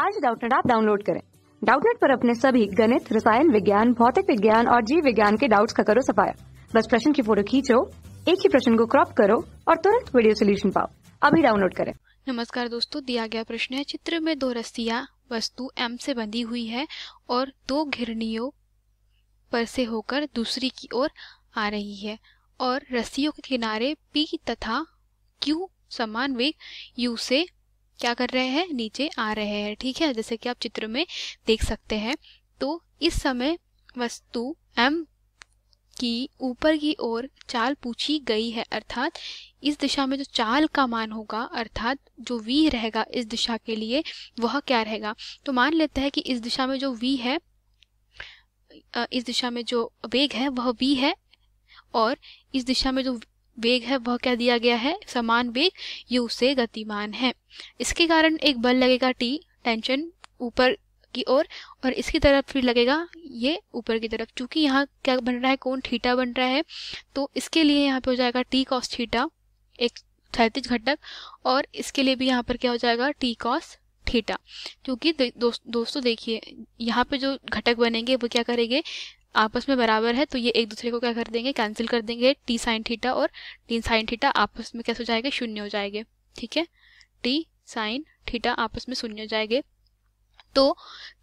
आज डाउटनेट आप डाउनलोड करें डाउटनेट पर अपने सभी गणित रसायन विज्ञान भौतिक विज्ञान और जीव विज्ञान के डाउट्स का करो सफाया बस प्रश्न की फोटो खींचो एक ही प्रश्न को क्रॉप करो और तुरंत वीडियो सोल्यूशन पाओ अभी डाउनलोड करें नमस्कार दोस्तों दिया गया प्रश्न है चित्र में दो रस्सियां वस्तु एम से बंधी हुई है और दो घिरणियों पर से होकर दूसरी की ओर आ रही है और रस्सियों के किनारे पी तथा क्यू समान वेग यू से क्या कर रहे हैं नीचे आ रहे हैं ठीक है जैसे कि आप चित्र में देख सकते हैं तो इस समय वस्तु एम की ऊपर की ओर चाल पूछी गई है अर्थात इस दिशा में जो चाल का मान होगा अर्थात जो v रहेगा इस दिशा के लिए वह क्या रहेगा तो मान लेते हैं कि इस दिशा में जो v है इस दिशा में जो वेग है वह v है और इस दिशा में जो वेग है वह क्या दिया गया है समान वेग u से गतिमान है इसके कारण एक बल लगेगा टी टेंशन ऊपर की ओर और, और इसकी तरफ फिर लगेगा ये ऊपर की तरफ चूंकि यहाँ क्या बन रहा है कौन थीटा बन रहा है तो इसके लिए यहाँ पे हो जाएगा टी कॉस थीटा एक क्षैतिज घटक और इसके लिए भी यहाँ पर क्या हो जाएगा टी कॉस थीटा क्योंकि दोस्तों देखिए यहाँ पे जो घटक बनेंगे वो क्या करेंगे आपस में बराबर है तो ये एक दूसरे को क्या कर देंगे कैंसिल कर देंगे टी साइन थीटा और टी साइन थीटा आपस में कैसे हो जाएगा शून्य हो जाएंगे ठीक है टी साइन थीटा आपस में शून्य हो जाएंगे तो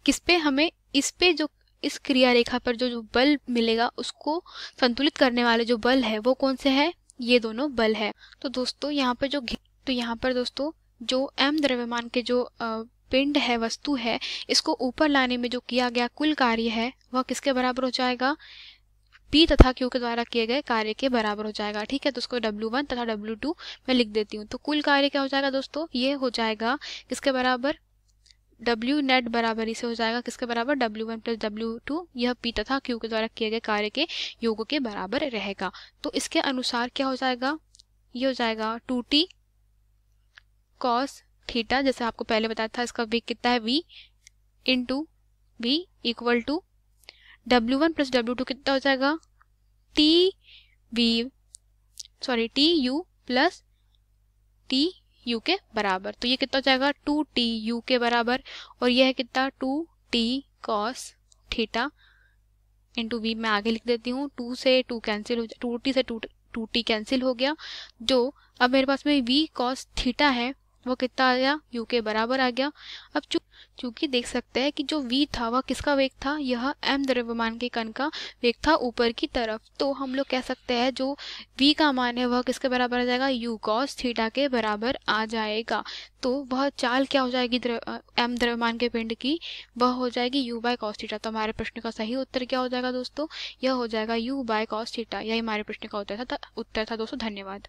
किस पे हमें इस पे जो इस क्रिया रेखा पर जो जो बल मिलेगा उसको संतुलित करने वाले जो बल है वो कौन से है ये दोनों बल है तो दोस्तों यहाँ पर जो तो यहाँ पर दोस्तों जो एम द्रव्यमान के जो पिंड है वस्तु है इसको ऊपर लाने में जो किया गया कुल कार्य है वह किसके बराबर हो जाएगा पी तथा क्यू के द्वारा किए गए कार्य के बराबर हो जाएगा ठीक है तो उसको डब्ल्यू वन तथा डब्ल्यू टू मैं लिख देती हूँ तो कुल कार्य क्या हो जाएगा दोस्तों ये हो जाएगा किसके बराबर डब्ल्यू नेट बराबर इसे हो जाएगा किसके बराबर W one plus W two यह पी तथा क्यू के द्वारा किए गए कार्य के योग के बराबर रहेगा तो इसके अनुसार क्या हो जाएगा ये हो जाएगा टू टी कॉस थीटा जैसे आपको पहले बताया था इसका वेग कितना है V into V equal to W one plus W two कितना हो जाएगा T V sorry T U plus T U के बराबर तो ये कितना हो जाएगा टू टी यू के बराबर और यह है कितना two T cos theta into V मैं आगे लिख देती हूँ टू से टू कैंसिल हो टू टी से टू टू टी कैंसिल हो गया जो अब मेरे पास में वी कॉस थीटा है वो कितना आ गया यू के बराबर आ गया अब चूंकि देख सकते हैं कि जो वी था वह किसका वेग था यह एम द्रव्यमान के कण का वेग था ऊपर की तरफ तो हम लोग कह सकते हैं जो वी का मान है वह किसके बराबर आ जाएगा यू कॉस थीटा के बराबर आ जाएगा तो वह चाल क्या हो जाएगी द्र, एम द्रव्यमान के पिंड की वह हो जाएगी यू बाय कॉस थीटा तो हमारे प्रश्न का सही उत्तर क्या हो जाएगा दोस्तों यह हो जाएगा यू बाय कॉस थीटा यही हमारे प्रश्न का उत्तर था उत्तर था दोस्तों धन्यवाद